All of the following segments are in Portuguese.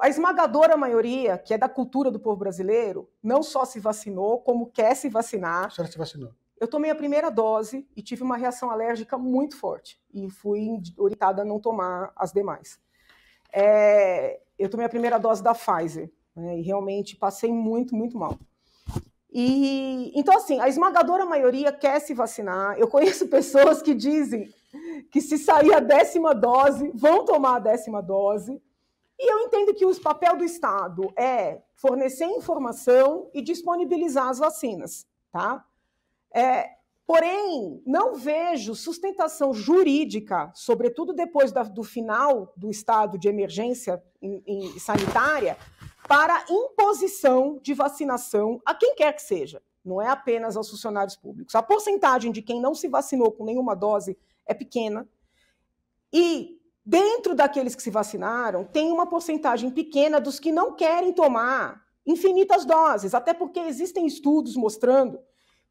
a esmagadora maioria, que é da cultura do povo brasileiro, não só se vacinou, como quer se vacinar. A senhora se vacinou? Eu tomei a primeira dose e tive uma reação alérgica muito forte e fui orientada a não tomar as demais. É, eu tomei a primeira dose da Pfizer né, e realmente passei muito, muito mal. E então assim, a esmagadora maioria quer se vacinar. Eu conheço pessoas que dizem que se sair a décima dose, vão tomar a décima dose. E eu entendo que o papel do Estado é fornecer informação e disponibilizar as vacinas, tá? É, porém, não vejo sustentação jurídica, sobretudo depois da, do final do estado de emergência em, em, sanitária, para imposição de vacinação a quem quer que seja. Não é apenas aos funcionários públicos. A porcentagem de quem não se vacinou com nenhuma dose é pequena. E Dentro daqueles que se vacinaram, tem uma porcentagem pequena dos que não querem tomar infinitas doses, até porque existem estudos mostrando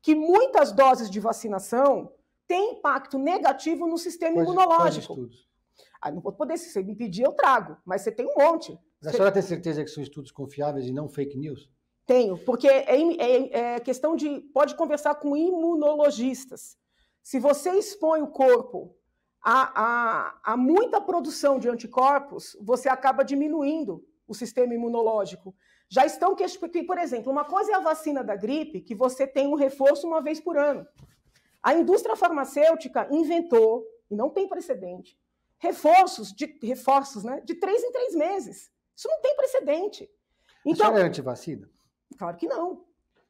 que muitas doses de vacinação têm impacto negativo no sistema quais, imunológico. Quais estudos? Ah, não vou poder, se você me pedir, eu trago, mas você tem um monte. Mas a senhora tem certeza que são estudos confiáveis e não fake news? Tenho, porque é, é, é, é questão de. Pode conversar com imunologistas. Se você expõe o corpo a, muita produção de anticorpos, você acaba diminuindo o sistema imunológico. Já estão que, por exemplo, uma coisa é a vacina da gripe, que você tem um reforço uma vez por ano. A indústria farmacêutica inventou, e não tem precedente, reforços de reforços, né, de três em três meses. Isso não tem precedente. Então, a é antivacina? Claro que não.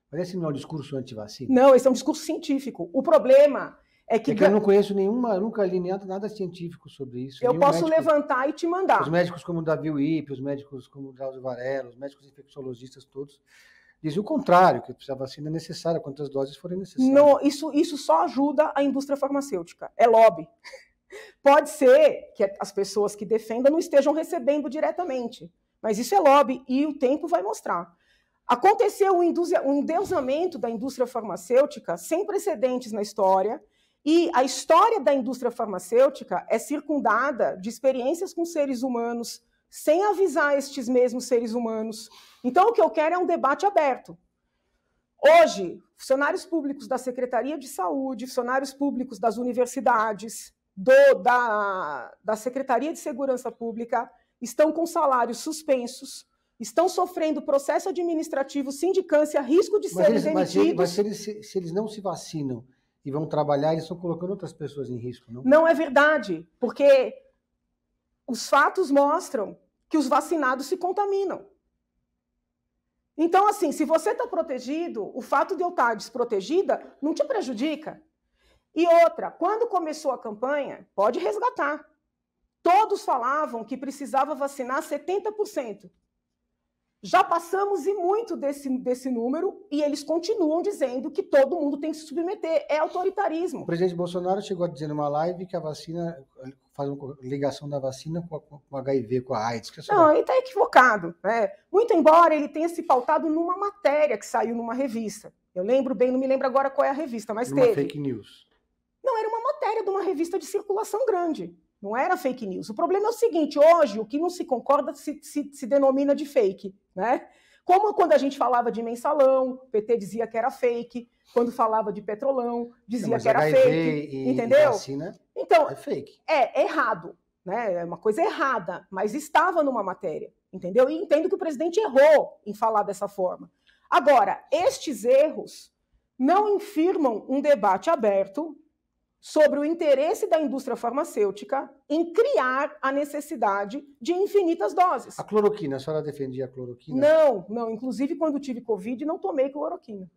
Parece esse não é um discurso antivacina? Não, esse é um discurso científico. O problema é que, é que eu não conheço nenhuma, nunca li nada científico sobre isso. Eu posso médico, levantar e te mandar. Os médicos como o Davi Wipe, os médicos como o Drauzio Varela, os médicos infectologistas todos, dizem o contrário, que a vacina é necessária, quantas doses forem necessárias. Não, isso, isso só ajuda a indústria farmacêutica, é lobby. Pode ser que as pessoas que defendam não estejam recebendo diretamente, mas isso é lobby e o tempo vai mostrar. Aconteceu um endeusamento da indústria farmacêutica sem precedentes na história, e a história da indústria farmacêutica é circundada de experiências com seres humanos, sem avisar estes mesmos seres humanos. Então, o que eu quero é um debate aberto. Hoje, funcionários públicos da Secretaria de Saúde, funcionários públicos das universidades, do, da, da Secretaria de Segurança Pública, estão com salários suspensos, estão sofrendo processo administrativo, sindicância, risco de serem demitidos. Mas, mas se, eles, se, eles não se vacinam e vão trabalhar, eles estão colocando outras pessoas em risco, não? Não é verdade, porque os fatos mostram que os vacinados se contaminam. Então, assim, se você está protegido, o fato de eu estar tá desprotegida não te prejudica. E outra, quando começou a campanha, pode resgatar. Todos falavam que precisava vacinar 70%. Já passamos e muito desse, desse número e eles continuam dizendo que todo mundo tem que se submeter. É autoritarismo. O presidente Bolsonaro chegou a dizer numa live que a vacina, faz uma ligação da vacina com, a, com HIV, com a AIDS. Que é Não, ele está equivocado. Né? Muito embora ele tenha se pautado numa matéria que saiu numa revista. Eu lembro bem, não me lembro agora qual é a revista, mas numa teve. fake news. Não, era uma matéria de uma revista de circulação grande. Não era fake news. O problema é o seguinte: hoje, o que não se concorda se, se, se denomina de fake, né? Como quando a gente falava de mensalão, o PT dizia que era fake, quando falava de petrolão, dizia não, que era HIV fake. E, entendeu? E vacina então, é fake. É, é errado, né? É uma coisa errada, mas estava numa matéria, entendeu? E entendo que o presidente errou em falar dessa forma. Agora, estes erros não infirmam um debate aberto sobre o interesse da indústria farmacêutica em criar a necessidade de infinitas doses. A cloroquina, a senhora defendia a cloroquina? Não, não. Inclusive, quando tive Covid, não tomei cloroquina.